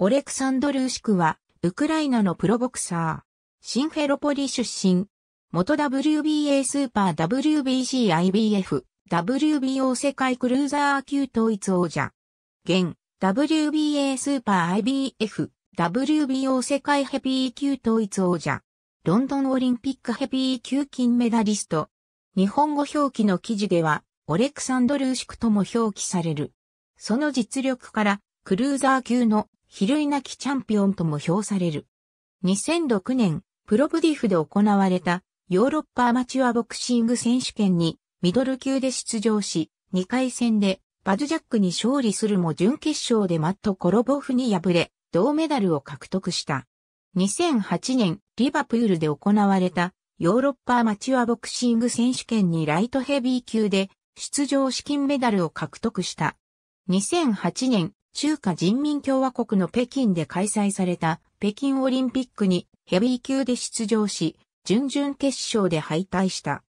オレクサンドルーシクは、ウクライナのプロボクサー。シンフェロポリ出身。元 WBA スーパー WBC IBF、WBO 世界クルーザー級統一王者。現、WBA スーパー IBF、WBO 世界ヘビー級統一王者。ロンドンオリンピックヘビー級金メダリスト。日本語表記の記事では、オレクサンドルーシクとも表記される。その実力から、クルーザー級の比類なきチャンピオンとも評される。2006年、プロブディフで行われたヨーロッパアマチュアボクシング選手権にミドル級で出場し、2回戦でバズジャックに勝利するも準決勝でマット・コロボフに敗れ、銅メダルを獲得した。2008年、リバプールで行われたヨーロッパアマチュアボクシング選手権にライトヘビー級で出場資金メダルを獲得した。2008年、中華人民共和国の北京で開催された北京オリンピックにヘビー級で出場し、準々決勝で敗退した。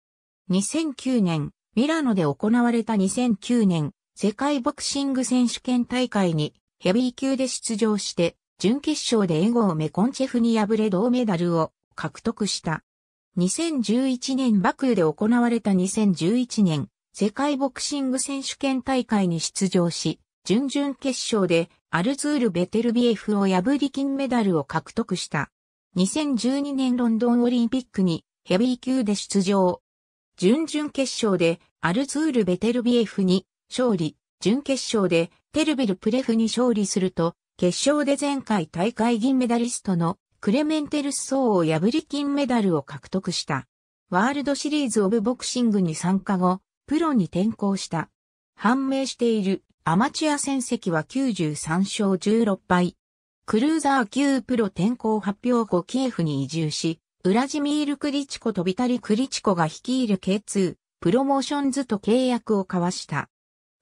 2009年、ミラノで行われた2009年、世界ボクシング選手権大会にヘビー級で出場して、準決勝でエゴをメコンチェフに敗れ銅メダルを獲得した。2011年バクーで行われた2011年、世界ボクシング選手権大会に出場し、準々決勝でアルツール・ベテルビエフを破り金メダルを獲得した。2012年ロンドンオリンピックにヘビー級で出場。準々決勝でアルツール・ベテルビエフに勝利、準決勝でテルビル・プレフに勝利すると、決勝で前回大会銀メダリストのクレメンテルス・ソーを破り金メダルを獲得した。ワールドシリーズ・オブ・ボクシングに参加後、プロに転向した。判明しているアマチュア戦績は93勝16敗。クルーザー級プロ転向発表後キエフに移住し、ウラジミール・クリチコとビタリ・クリチコが率いる K2、プロモーションズと契約を交わした。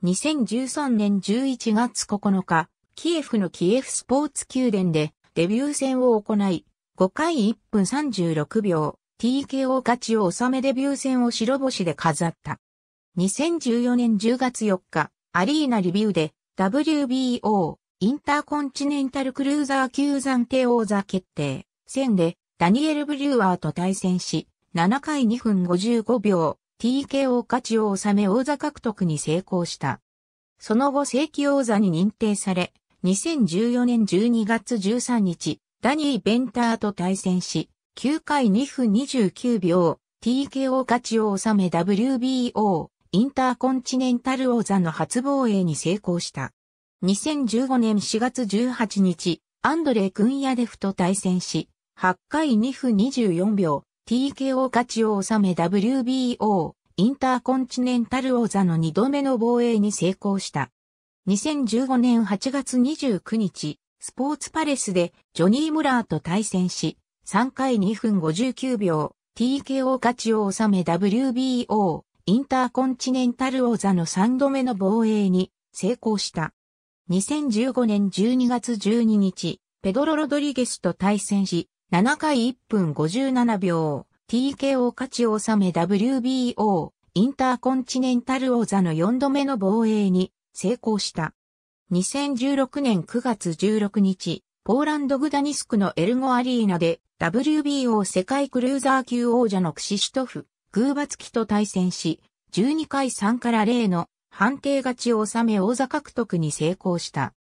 2013年11月9日、キエフのキエフスポーツ宮殿でデビュー戦を行い、5回1分36秒、TKO 勝ちを収めデビュー戦を白星で飾った。2014年10月4日、アリーナリビューで WBO インターコンチネンタルクルーザー級暫定王座決定戦でダニエル・ブリュワーと対戦し7回2分55秒 TKO 勝ちを収め王座獲得に成功した。その後正規王座に認定され2014年12月13日ダニー・ベンターと対戦し9回2分29秒 TKO 勝ちを収め WBO インターコンチネンタル王座の初防衛に成功した。2015年4月18日、アンドレイ・クンヤデフと対戦し、8回2分24秒、TKO 勝ちを収め WBO、インターコンチネンタル王座の2度目の防衛に成功した。2015年8月29日、スポーツパレスでジョニー・ムラーと対戦し、3回2分59秒、TKO 勝ちを収め WBO、インターコンチネンタル王座の3度目の防衛に成功した。2015年12月12日、ペドロ・ロドリゲスと対戦し、7回1分57秒、TKO 勝ちを収め WBO、インターコンチネンタル王座の4度目の防衛に成功した。2016年9月16日、ポーランド・グダニスクのエルゴアリーナで WBO 世界クルーザー級王者のクシシュトフ、グーバツキと対戦し、12回3から0の判定勝ちを収め王座獲得に成功した。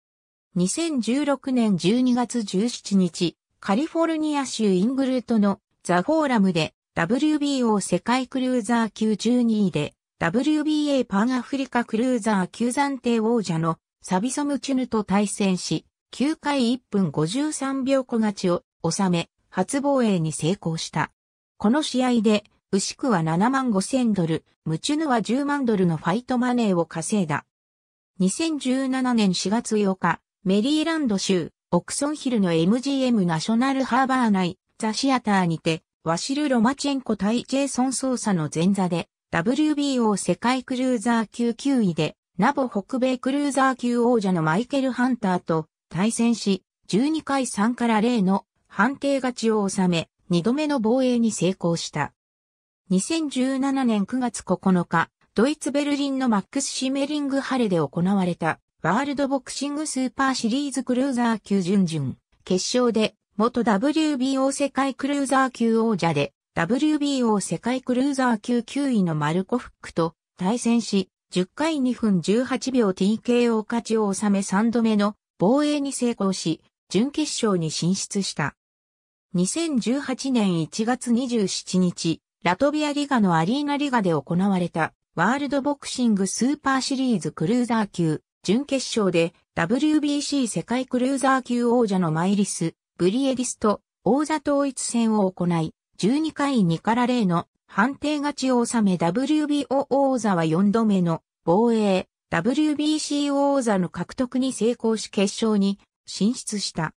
2016年12月17日、カリフォルニア州イングルートのザ・フォーラムで WBO 世界クルーザー級12位で WBA パンアフリカクルーザー級暫定王者のサビソムチュヌと対戦し、9回1分53秒小勝ちを収め、初防衛に成功した。この試合で牛久は7万5千ドル、ムチュヌは10万ドルのファイトマネーを稼いだ。2017年4月8日、メリーランド州、オクソンヒルの MGM ナショナルハーバー内、ザシアターにて、ワシル・ロマチェンコ対ジェイソン捜査の前座で、WBO 世界クルーザー級9位で、ナボ北米クルーザー級王者のマイケル・ハンターと対戦し、12回3から0の判定勝ちを収め、2度目の防衛に成功した。2017年9月9日、ドイツ・ベルリンのマックス・シメリング・ハレで行われた、ワールドボクシングスーパーシリーズクルーザー級準々。決勝で、元 WBO 世界クルーザー級王者で、WBO 世界クルーザー級9位のマルコ・フックと対戦し、10回2分18秒 TKO 勝ちを収め3度目の防衛に成功し、準決勝に進出した。2018年1月27日、ラトビアリガのアリーナリガで行われたワールドボクシングスーパーシリーズクルーザー級準決勝で WBC 世界クルーザー級王者のマイリス・ブリエリスと王座統一戦を行い、12回2から0の判定勝ちを収め WBO 王座は4度目の防衛、WBC 王座の獲得に成功し決勝に進出した。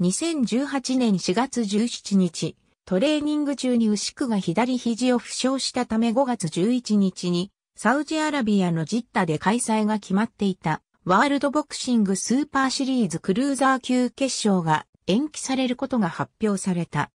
2018年4月17日、トレーニング中に牛久が左肘を負傷したため5月11日に、サウジアラビアのジッタで開催が決まっていた、ワールドボクシングスーパーシリーズクルーザー級決勝が延期されることが発表された。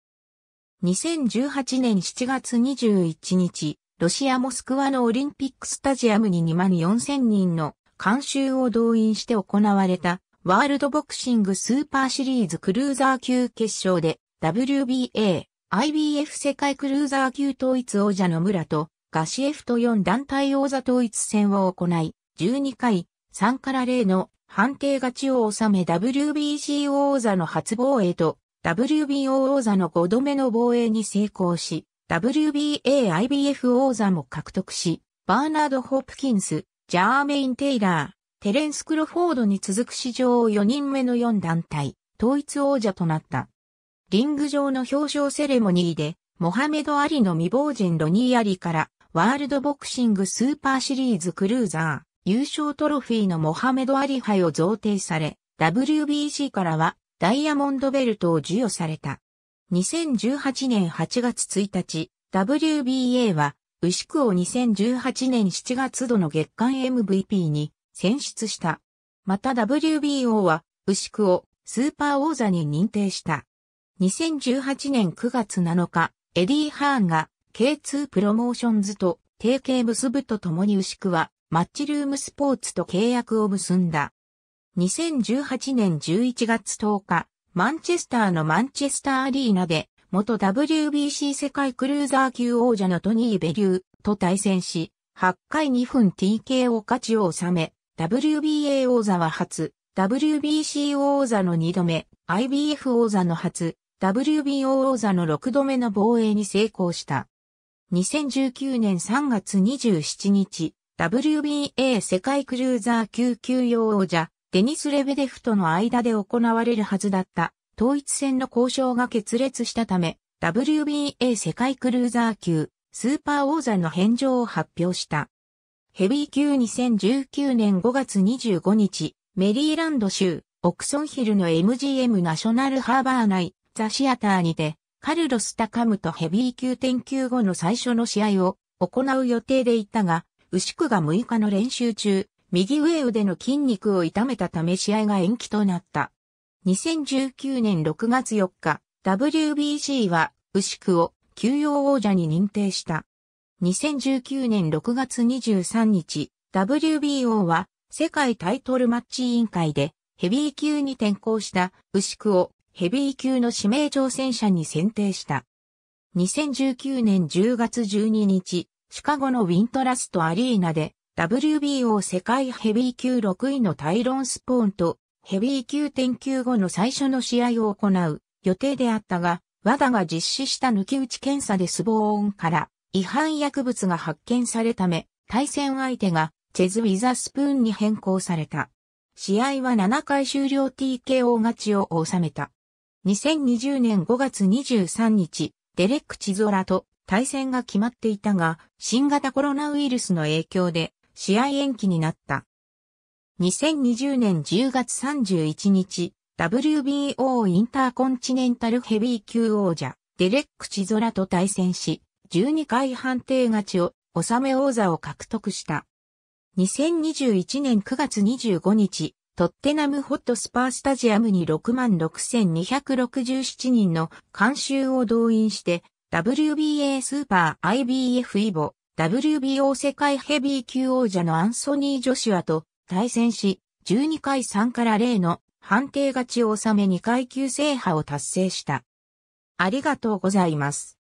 2018年7月21日、ロシア・モスクワのオリンピックスタジアムに2万4000人の観衆を動員して行われたワールドボクシングスーパーシリーズクルーザー級決勝で WBA IBF 世界クルーザー級統一王者の村とガシエフト4団体王座統一戦を行い、12回3から0の判定勝ちを収め WBC 王座の初防衛と WBO 王座の5度目の防衛に成功し、WBA IBF 王座も獲得し、バーナード・ホップキンス、ジャーメイン・テイラー、テレンス・クロフォードに続く史上4人目の4団体、統一王者となった。リング上の表彰セレモニーで、モハメド・アリの未亡人ロニー・アリから、ワールドボクシングスーパーシリーズクルーザー、優勝トロフィーのモハメド・アリ杯を贈呈され、WBC からはダイヤモンドベルトを授与された。2018年8月1日、WBA は、牛久を2018年7月度の月間 MVP に選出した。また WBO は、牛久をスーパー王座に認定した。2018年9月7日、エディ・ハーンが K2 プロモーションズと提携結ぶとともに牛久はマッチルームスポーツと契約を結んだ。2018年11月10日、マンチェスターのマンチェスターアリーナで元 WBC 世界クルーザー級王者のトニー・ベリューと対戦し、8回2分 TKO 勝ちを収め、WBA 王座は初、WBC 王座の2度目、IBF 王座の初、WBO 王座の6度目の防衛に成功した。2019年3月27日、WBA 世界クルーザー級級用王者、デニス・レベデフとの間で行われるはずだった統一戦の交渉が決裂したため、WBA 世界クルーザー級スーパー王座の返上を発表した。ヘビー級2019年5月25日、メリーランド州、オクソンヒルの MGM ナショナルハーバー内、ザ・シアターにて、カルロス・タカムとヘビー級転級後の最初の試合を行う予定でいたが、牛久が6日の練習中、右上腕の筋肉を痛めたため試合が延期となった。2019年6月4日、WBC は牛久を休養王者に認定した。2019年6月23日、WBO は世界タイトルマッチ委員会でヘビー級に転向した牛久をヘビー級の指名挑戦者に選定した。2019年10月12日、シカゴのウィントラストアリーナで、WBO 世界ヘビー級6位のタイロン・スポーンと、ヘビー級転級後の最初の試合を行う予定であったが、ワダが実施した抜き打ち検査でスボーンから違反薬物が発見されたため、対戦相手がチェズ・ウィザスプーンに変更された。試合は7回終了 TKO 勝ちを収めた。2020年5月23日、デレック・チゾラと対戦が決まっていたが、新型コロナウイルスの影響で試合延期になった。2020年10月31日、WBO インターコンチネンタルヘビー級王者、デレック・チゾラと対戦し、12回判定勝ちを、納め王座を獲得した。2021年9月25日、トッテナムホットスパースタジアムに66,267人の監修を動員して、WBA スーパー IBF イボ、WBO 世界ヘビー級王者のアンソニー・ジョシュアと対戦し、12回3から0の判定勝ちを収め2階級制覇を達成した。ありがとうございます。